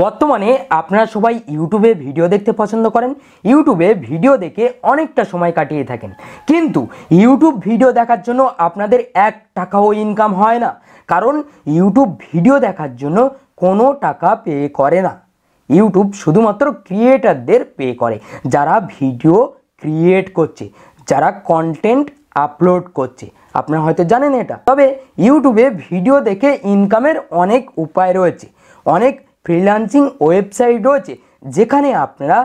বর্তমানে আপনারা সবাই ইউটিউবে ভিডিও দেখতে পছন্দ করেন ইউটিউবে ভিডিও দেখে অনেকটা সময় কাটিয়ে থাকেন কিন্তু ইউটিউব ভিডিও দেখার জন্য আপনাদের এক টাকাও ইনকাম হয় না কারণ ইউটিউব ভিডিও দেখার জন্য কোনো টাকা পে করে না ইউটিউব শুধুমাত্র ক্রিয়েটারদের পে করে যারা ভিডিও ক্রিয়েট করছে যারা কন্টেন্ট আপলোড করছে আপনারা হয়তো জানেন এটা তবে ইউটিউবে ভিডিও দেখে ইনকামের অনেক উপায় রয়েছে অনেক ফ্রিল্যান্সিং ওয়েবসাইট রয়েছে যেখানে আপনারা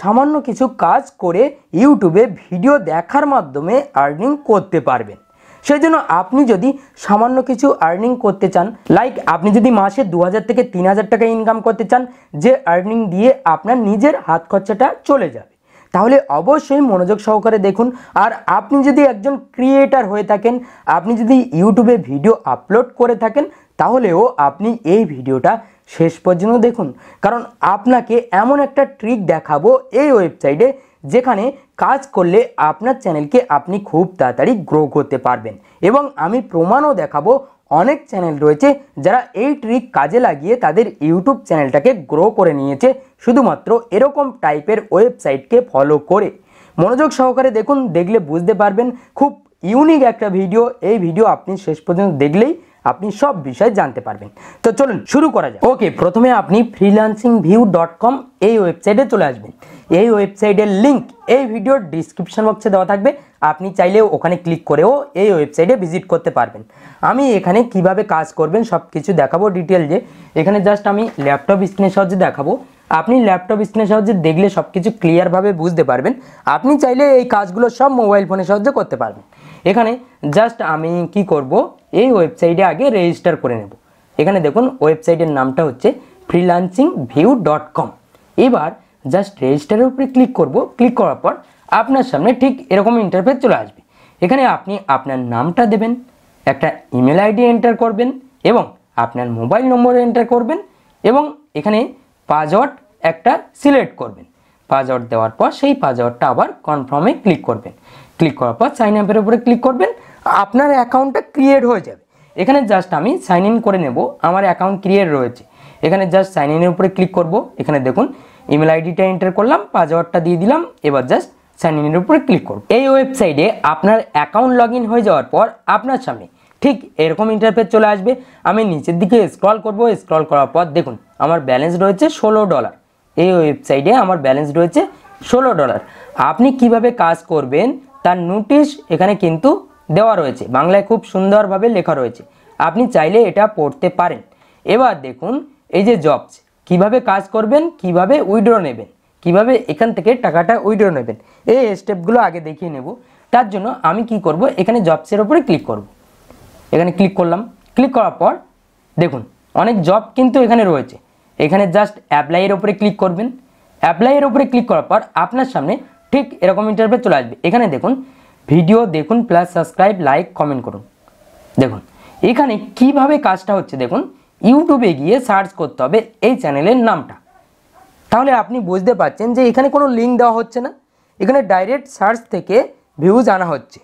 সামান্য কিছু কাজ করে ইউটিউবে ভিডিও দেখার মাধ্যমে আর্নিং করতে পারবেন সেই জন্য আপনি যদি সামান্য কিছু আর্নিং করতে চান লাইক আপনি যদি মাসে দু থেকে তিন টাকা ইনকাম করতে চান যে আর্নিং দিয়ে আপনার নিজের হাত খরচাটা চলে যাবে তাহলে অবশ্যই মনোযোগ সহকারে দেখুন আর আপনি যদি একজন ক্রিয়েটার হয়ে থাকেন আপনি যদি ইউটিউবে ভিডিও আপলোড করে থাকেন তাহলেও আপনি এই ভিডিওটা শেষ পর্যন্ত দেখুন কারণ আপনাকে এমন একটা ট্রিক দেখাবো এই ওয়েবসাইটে যেখানে কাজ করলে আপনার চ্যানেলকে আপনি খুব তাড়াতাড়ি গ্রো করতে পারবেন এবং আমি প্রমাণও দেখাবো অনেক চ্যানেল রয়েছে যারা এই ট্রিক কাজে লাগিয়ে তাদের ইউটিউব চ্যানেলটাকে গ্রো করে নিয়েছে শুধুমাত্র এরকম টাইপের ওয়েবসাইটকে ফলো করে মনোযোগ সহকারে দেখুন দেখলে বুঝতে পারবেন খুব ইউনিক একটা ভিডিও এই ভিডিও আপনি শেষ পর্যন্ত দেখলেই আপনি সব বিষয় জানতে পারবেন তো চলুন শুরু করা যাক ওকে প্রথমে আপনি ফ্রিলান্সিং ভিউ ডট কম এই ওয়েবসাইটে চলে আসবেন এই ওয়েবসাইটের লিঙ্ক এই ভিডিওর ডিসক্রিপশন বক্সে দেওয়া থাকবে আপনি চাইলে ওখানে ক্লিক করেও এই ওয়েবসাইটে ভিজিট করতে পারবেন আমি এখানে কিভাবে কাজ করবেন সব কিছু দেখাবো ডিটেল যে এখানে জাস্ট আমি ল্যাপটপ স্ক্রিনে সাহায্যে দেখাবো আপনি ল্যাপটপ স্ক্রিনে সাহায্যে দেখলে সব কিছু ক্লিয়ারভাবে বুঝতে পারবেন আপনি চাইলে এই কাজগুলো সব মোবাইল ফোনের সাহায্যে করতে পারবেন এখানে জাস্ট আমি কি করব এই ওয়েবসাইটে আগে রেজিস্টার করে নেব এখানে দেখুন ওয়েবসাইটের নামটা হচ্ছে ফ্রিলান্সিং ভিউ ডট কম এবার জাস্ট রেজিস্টারের উপরে ক্লিক করব ক্লিক করার পর আপনার সামনে ঠিক এরকম ইন্টারফেস চলে আসবে এখানে আপনি আপনার নামটা দেবেন একটা ইমেল আইডি এন্টার করবেন এবং আপনার মোবাইল নম্বর এন্টার করবেন এবং এখানে পাসওয়ার্ড একটা সিলেক্ট করবেন পাসওয়ার্ড দেওয়ার পর সেই পাসওয়ার্ডটা আবার কনফার্মে ক্লিক করবেন ক্লিক করার পর সাইন আপের উপরে ক্লিক করবেন আপনার অ্যাকাউন্টটা ক্রিয়েট হয়ে যাবে এখানে জাস্ট আমি সাইন ইন করে নেব আমার অ্যাকাউন্ট ক্রিয়েট রয়েছে এখানে জাস্ট সাইন ইনের উপরে ক্লিক করব এখানে দেখুন ইমেল আইডিটা এন্টার করলাম পাসওয়ার্ডটা দিয়ে দিলাম এবার জাস্ট সাইন ইনের উপরে ক্লিক করব এই ওয়েবসাইটে আপনার অ্যাকাউন্ট লগ হয়ে যাওয়ার পর আপনার সামনে ঠিক এরকম ইন্টারফেস চলে আসবে আমি নিচের দিকে স্ক্রল করব স্ক্রল করার পর দেখুন আমার ব্যালেন্স রয়েছে ষোলো ডলার এই ওয়েবসাইটে আমার ব্যালেন্স রয়েছে ষোলো ডলার আপনি কিভাবে কাজ করবেন তার নোটিশ এখানে কিন্তু দেওয়া রয়েছে বাংলায় খুব সুন্দরভাবে লেখা রয়েছে আপনি চাইলে এটা পড়তে পারেন এবার দেখুন এই যে জবস কিভাবে কাজ করবেন কিভাবে উইড্রো নেবেন কিভাবে এখান থেকে টাকাটা উইড্রো নেবেন এই স্টেপগুলো আগে দেখিয়ে নেব তার জন্য আমি কি করব এখানে জবসের ওপরে ক্লিক করব। এখানে ক্লিক করলাম ক্লিক করার পর দেখুন অনেক জব কিন্তু এখানে রয়েছে এখানে জাস্ট অ্যাপ্লাইয়ের ওপরে ক্লিক করবেন অ্যাপ্লাইয়ের ওপরে ক্লিক করার পর আপনার সামনে ঠিক এরকম ইন্টারভেল চলে আসবে এখানে দেখুন ভিডিও দেখুন প্লাস সাবস্ক্রাইব লাইক কমেন্ট করুন দেখুন এখানে কিভাবে কাজটা হচ্ছে দেখুন ইউটিউবে গিয়ে সার্চ করতে হবে এই চ্যানেলের নামটা তাহলে আপনি বুঝতে পারছেন যে এখানে কোনো লিঙ্ক দেওয়া হচ্ছে না এখানে ডাইরেক্ট সার্চ থেকে ভিউজ আনা হচ্ছে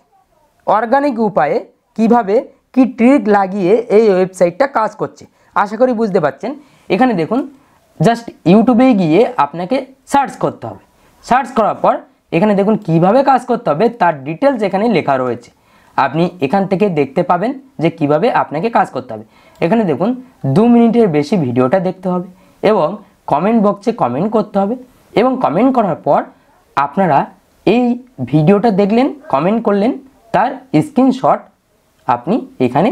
অর্গানিক উপায়ে কিভাবে কি ট্রিক লাগিয়ে এই ওয়েবসাইটটা কাজ করছে আশা করি বুঝতে পারছেন এখানে দেখুন জাস্ট ইউটিউবে গিয়ে আপনাকে সার্চ করতে হবে সার্চ করার পর এখানে দেখুন কিভাবে কাজ করতে হবে তার ডিটেলস এখানে লেখা রয়েছে আপনি এখান থেকে দেখতে পাবেন যে কিভাবে আপনাকে কাজ করতে হবে এখানে দেখুন দু মিনিটের বেশি ভিডিওটা দেখতে হবে এবং কমেন্ট বক্সে কমেন্ট করতে হবে এবং কমেন্ট করার পর আপনারা এই ভিডিওটা দেখলেন কমেন্ট করলেন তার স্ক্রিনশট আপনি এখানে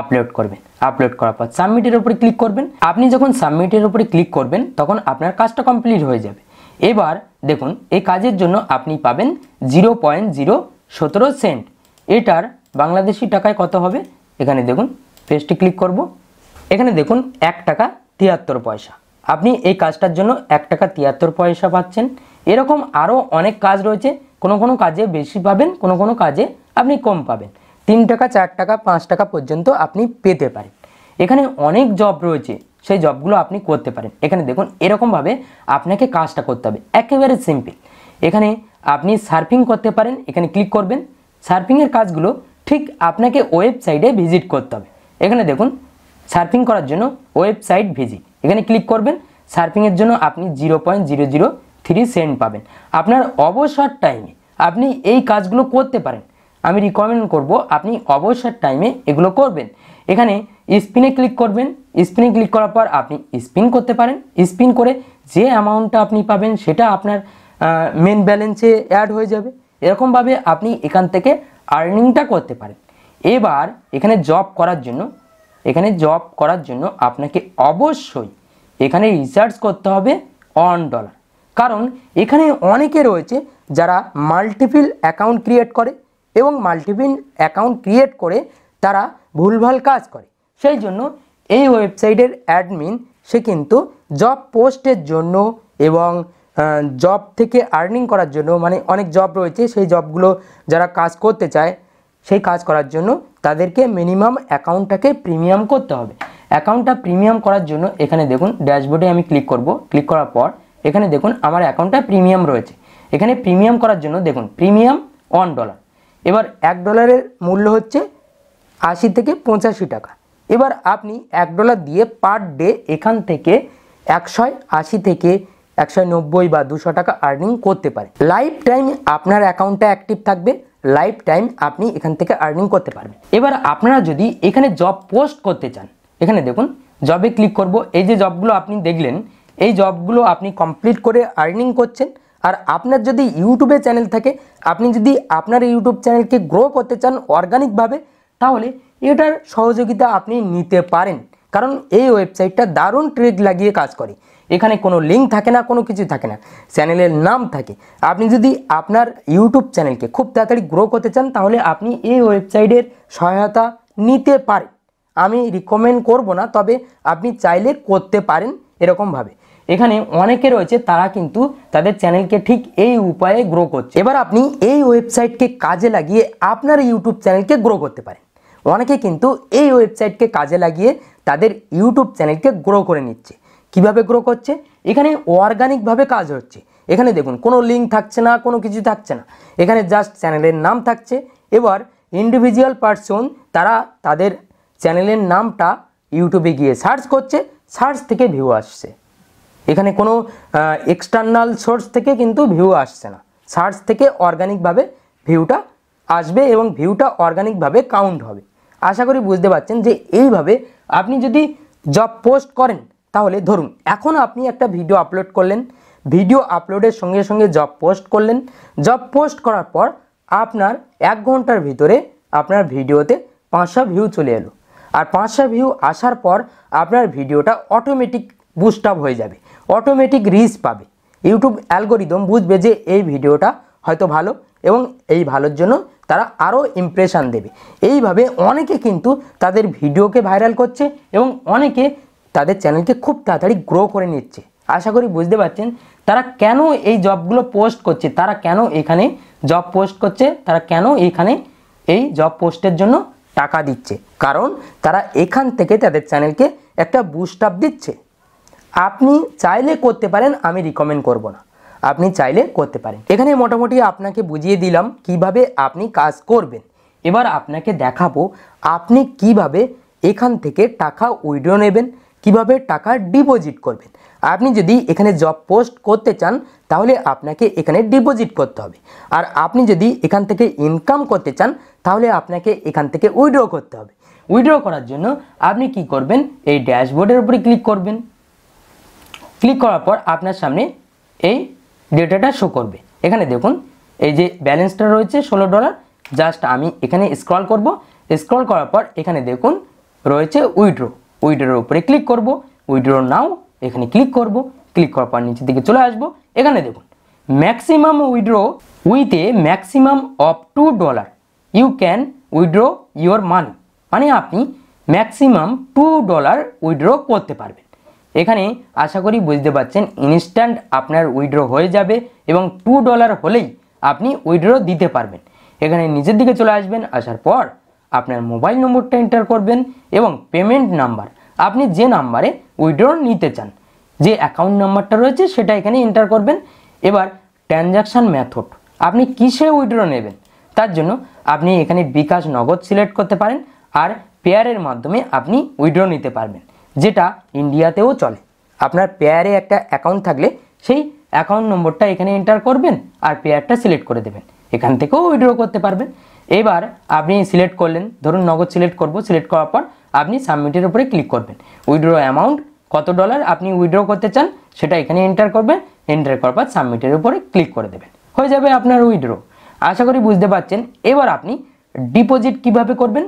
আপলোড করবেন আপলোড করার পর সাবমিটের উপরে ক্লিক করবেন আপনি যখন সাবমিটের উপরে ক্লিক করবেন তখন আপনার কাজটা কমপ্লিট হয়ে যাবে এবার দেখুন এই কাজের জন্য আপনি পাবেন জিরো পয়েন্ট জিরো সতেরো সেন্ট এটার বাংলাদেশি টাকায় কত হবে এখানে দেখুন পেজটি ক্লিক করব এখানে দেখুন এক টাকা তিয়াত্তর পয়সা আপনি এই কাজটার জন্য এক টাকা তিয়াত্তর পয়সা পাচ্ছেন এরকম আরও অনেক কাজ রয়েছে কোনো কোনো কাজে বেশি পাবেন কোনো কোনো কাজে আপনি কম পাবেন তিন টাকা চার টাকা পাঁচ টাকা পর্যন্ত আপনি পেতে পারেন এখানে অনেক জব রয়েছে সেই জবগুলো আপনি করতে পারেন এখানে দেখুন এরকমভাবে আপনাকে কাজটা করতে হবে একেবারে সিম্পল এখানে আপনি সার্ফিং করতে পারেন এখানে ক্লিক করবেন সার্ফিংয়ের কাজগুলো ঠিক আপনাকে ওয়েবসাইটে ভিজিট করতে হবে এখানে দেখুন সার্ফিং করার জন্য ওয়েবসাইট ভিজিট এখানে ক্লিক করবেন সার্ফিংয়ের জন্য আপনি zero point zero zero three cent পাবেন আপনার অবসর টাইমে আপনি এই কাজগুলো করতে পারেন আমি রিকমেন্ড করব আপনি অবসর টাইমে এগুলো করবেন এখানে স্পিনে ক্লিক করবেন স্পিনে ক্লিক করার পর আপনি স্পিন করতে পারেন স্পিন করে যে অ্যামাউন্টটা আপনি পাবেন সেটা আপনার মেন ব্যালেন্সে অ্যাড হয়ে যাবে এরকমভাবে আপনি এখান থেকে আর্নিংটা করতে পারেন এবার এখানে জব করার জন্য এখানে জব করার জন্য আপনাকে অবশ্যই এখানে রিসার্চ করতে হবে অন ডলার কারণ এখানে অনেকে রয়েছে যারা মাল্টিপিল অ্যাকাউন্ট ক্রিয়েট করে এবং মাল্টিপিল অ্যাকাউন্ট ক্রিয়েট করে তারা ভুলভাল কাজ করে সেই জন্য এই ওয়েবসাইটের অ্যাডমিন সে কিন্তু জব পোস্টের জন্য এবং জব থেকে আর্নিং করার জন্য মানে অনেক জব রয়েছে সেই জবগুলো যারা কাজ করতে চায় সেই কাজ করার জন্য তাদেরকে মিনিমাম অ্যাকাউন্টটাকে প্রিমিয়াম করতে হবে অ্যাকাউন্টটা প্রিমিয়াম করার জন্য এখানে দেখুন ড্যাশবোর্ডে আমি ক্লিক করব ক্লিক করার পর এখানে দেখুন আমার অ্যাকাউন্টটা প্রিমিয়াম রয়েছে এখানে প্রিমিয়াম করার জন্য দেখুন প্রিমিয়াম ওয়ান ডলার এবার এক ডলারের মূল্য হচ্ছে আশি থেকে পঁচাশি টাকা এবার আপনি এক ডলার দিয়ে পার ডে এখান থেকে একশো আশি থেকে একশো নব্বই বা দুশো টাকা আর্নিং করতে পারে লাইফ টাইম আপনার অ্যাকাউন্টটা অ্যাক্টিভ থাকবে লাইফ টাইম আপনি এখান থেকে আর্নিং করতে পারবেন এবার আপনারা যদি এখানে জব পোস্ট করতে চান এখানে দেখুন জবে ক্লিক করব এই যে জবগুলো আপনি দেখলেন এই জবগুলো আপনি কমপ্লিট করে আর্নিং করছেন আর আপনার যদি ইউটিউবে চ্যানেল থাকে আপনি যদি আপনার ইউটিউব চ্যানেলকে গ্রো করতে চান অর্গানিকভাবে তাহলে এটার সহযোগিতা আপনি নিতে পারেন কারণ এই ওয়েবসাইটটা দারুণ ট্রিক লাগিয়ে কাজ করে এখানে কোনো লিঙ্ক থাকে না কোনো কিছু থাকে না চ্যানেলের নাম থাকে আপনি যদি আপনার ইউটিউব চ্যানেলকে খুব তাড়াতাড়ি গ্রো করতে চান তাহলে আপনি এই ওয়েবসাইটের সহায়তা নিতে পারেন আমি রিকমেন্ড করব না তবে আপনি চাইলে করতে পারেন এরকমভাবে এখানে অনেকে রয়েছে তারা কিন্তু তাদের চ্যানেলকে ঠিক এই উপায়ে গ্রো করছে এবার আপনি এই ওয়েবসাইটকে কাজে লাগিয়ে আপনার ইউটিউব চ্যানেলকে গ্রো করতে পারেন অনেকে কিন্তু এই ওয়েবসাইটকে কাজে লাগিয়ে তাদের ইউটিউব চ্যানেলকে গ্রো করে নিচ্ছে কিভাবে গ্রো করছে এখানে অর্গানিকভাবে কাজ হচ্ছে এখানে দেখুন কোনো লিঙ্ক থাকছে না কোনো কিছু থাকছে না এখানে জাস্ট চ্যানেলের নাম থাকছে এবার ইন্ডিভিজুয়াল পার্সন তারা তাদের চ্যানেলের নামটা ইউটিউবে গিয়ে সার্চ করছে সার্চ থেকে ভিউ আসছে এখানে কোনো এক্সটার্নাল সোর্স থেকে কিন্তু ভিউ আসছে না সার্চ থেকে অর্গানিকভাবে ভিউটা আসবে এবং ভিউটা অর্গানিকভাবে কাউন্ট হবে আশা করি বুঝতে পারছেন যে এইভাবে আপনি যদি জব পোস্ট করেন তাহলে ধরুন এখন আপনি একটা ভিডিও আপলোড করলেন ভিডিও আপলোডের সঙ্গে সঙ্গে জব পোস্ট করলেন জব পোস্ট করার পর আপনার এক ঘন্টার ভিতরে আপনার ভিডিওতে পাঁচশো ভিউ চলে এলো আর পাঁচশো ভিউ আসার পর আপনার ভিডিওটা অটোমেটিক বুস্ট আপ হয়ে যাবে অটোমেটিক রিচ পাবে ইউটিউব অ্যালগোরিদম বুঝবে যে এই ভিডিওটা হয়তো ভালো এবং এই ভালোর জন্য তারা আরও ইমপ্রেশান দেবে এইভাবে অনেকে কিন্তু তাদের ভিডিওকে ভাইরাল করছে এবং অনেকে তাদের চ্যানেলকে খুব তাড়াতাড়ি গ্রো করে নিচ্ছে আশা করি বুঝতে পারছেন তারা কেন এই জবগুলো পোস্ট করছে তারা কেন এখানে জব পোস্ট করছে তারা কেন এখানে এই জব পোস্টের জন্য টাকা দিচ্ছে কারণ তারা এখান থেকে তাদের চ্যানেলকে একটা বুস্ট আপ দিচ্ছে আপনি চাইলে করতে পারেন আমি রিকমেন্ড করব না আপনি চাইলে করতে পারেন এখানে মোটামুটি আপনাকে বুঝিয়ে দিলাম কিভাবে আপনি কাজ করবেন এবার আপনাকে দেখাবো আপনি কিভাবে এখান থেকে টাকা উইড্রো নেবেন কিভাবে টাকা ডিপোজিট করবেন আপনি যদি এখানে জব পোস্ট করতে চান তাহলে আপনাকে এখানে ডিপোজিট করতে হবে আর আপনি যদি এখান থেকে ইনকাম করতে চান তাহলে আপনাকে এখান থেকে উইড্রো করতে হবে উইড্রো করার জন্য আপনি কি করবেন এই ড্যাশবোর্ডের উপরে ক্লিক করবেন ক্লিক করার পর আপনার সামনে এই ডেটাটা শো করবে এখানে দেখুন এই যে ব্যালেন্সটা রয়েছে ষোলো ডলার জাস্ট আমি এখানে স্ক্রল করব স্ক্রল করার পর এখানে দেখুন রয়েছে উইড্রো উইড্রোর উপরে ক্লিক করব উইড্রো নাও এখানে ক্লিক করব ক্লিক করার পর নিচের দিকে চলে আসব এখানে দেখুন ম্যাক্সিমাম উইড্রো উইথে maximum of two dollar you can withdraw your money মানে আপনি ম্যাক্সিমাম টু ডলার উইড্রো করতে পারবেন এখানে আশা করি বুঝতে পারছেন ইনস্ট্যান্ট আপনার উইড্রো হয়ে যাবে এবং টু ডলার হলেই আপনি উইড্রো দিতে পারবেন এখানে নিজের দিকে চলে আসবেন আসার পর আপনার মোবাইল নম্বরটা এন্টার করবেন এবং পেমেন্ট নাম্বার আপনি যে নাম্বারে উইড্রো নিতে চান যে অ্যাকাউন্ট নাম্বারটা রয়েছে সেটা এখানে এন্টার করবেন এবার ট্রানজাকশান মেথড আপনি কিসে উইড্রো নেবেন তার জন্য আপনি এখানে বিকাশ নগদ সিলেক্ট করতে পারেন আর পেয়ারের মাধ্যমে আপনি উইড্রো নিতে পারবেন যেটা ইন্ডিয়াতেও চলে আপনার পেয়ারে একটা অ্যাকাউন্ট থাকলে সেই অ্যাকাউন্ট নম্বরটা এখানে এন্টার করবেন আর পেয়ারটা সিলেক্ট করে দেবেন এখান থেকেও উইড্রো করতে পারবেন এবার আপনি সিলেক্ট করলেন ধরুন নগদ সিলেক্ট করব সিলেক্ট করার পর আপনি সাবমিটের উপরে ক্লিক করবেন উইড্রো অ্যামাউন্ট কত ডলার আপনি উইড্রো করতে চান সেটা এখানে এন্টার করবেন এন্টার করার পর সাবমিটের উপরে ক্লিক করে দেবেন হয়ে যাবে আপনার উইড্রো আশা করি বুঝতে পারছেন এবার আপনি ডিপোজিট কিভাবে করবেন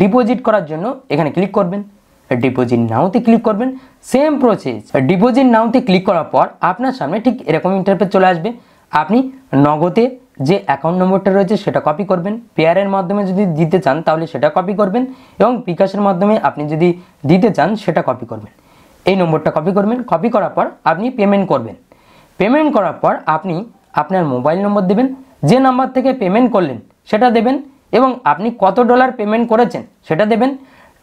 ডিপোজিট করার জন্য এখানে ক্লিক করবেন ডিপোজিট নাওতে ক্লিক করবেন সেম প্রসেস ডিপোজিট নাওতে ক্লিক করার পর আপনার সামনে ঠিক এরকম ইন্টারফেস চলে আসবে আপনি নগদে যে অ্যাকাউন্ট নম্বরটা রয়েছে সেটা কপি করবেন পেয়ারের মাধ্যমে যদি দিতে চান তাহলে সেটা কপি করবেন এবং বিকাশের মাধ্যমে আপনি যদি দিতে চান সেটা কপি করবেন এই নম্বরটা কপি করবেন কপি করার পর আপনি পেমেন্ট করবেন পেমেন্ট করার পর আপনি আপনার মোবাইল নম্বর দেবেন যে নাম্বার থেকে পেমেন্ট করলেন সেটা দেবেন এবং আপনি কত ডলার পেমেন্ট করেছেন সেটা দেবেন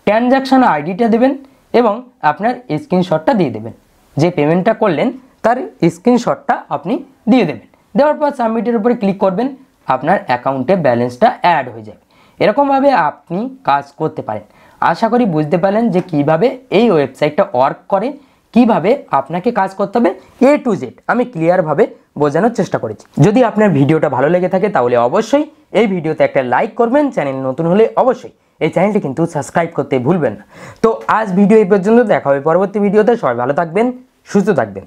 ট্রানজাকশান আইডিটা দেবেন এবং আপনার স্ক্রিনশটটা দিয়ে দেবেন যে পেমেন্টটা করলেন তার স্ক্রিনশটটা আপনি দিয়ে দেবেন দেওয়ার পর সাবমিটের উপরে ক্লিক করবেন আপনার অ্যাকাউন্টে ব্যালেন্সটা অ্যাড হয়ে যাবে এরকমভাবে আপনি কাজ করতে পারেন আশা করি বুঝতে পারলেন যে কিভাবে এই ওয়েবসাইটটা ওয়ার্ক করে কিভাবে আপনাকে কাজ করতে হবে এ টু জেড আমি ক্লিয়ারভাবে বোঝানোর চেষ্টা করেছি যদি আপনার ভিডিওটা ভালো লেগে থাকে তাহলে অবশ্যই এই ভিডিওতে একটা লাইক করবেন চ্যানেল নতুন হলে অবশ্যই এই চ্যানেলটি কিন্তু সাবস্ক্রাইব করতে ভুলবেন না তো আজ ভিডিও এই পর্যন্ত দেখা হবে পরবর্তী ভিডিওতে সবাই ভালো থাকবেন সুস্থ থাকবেন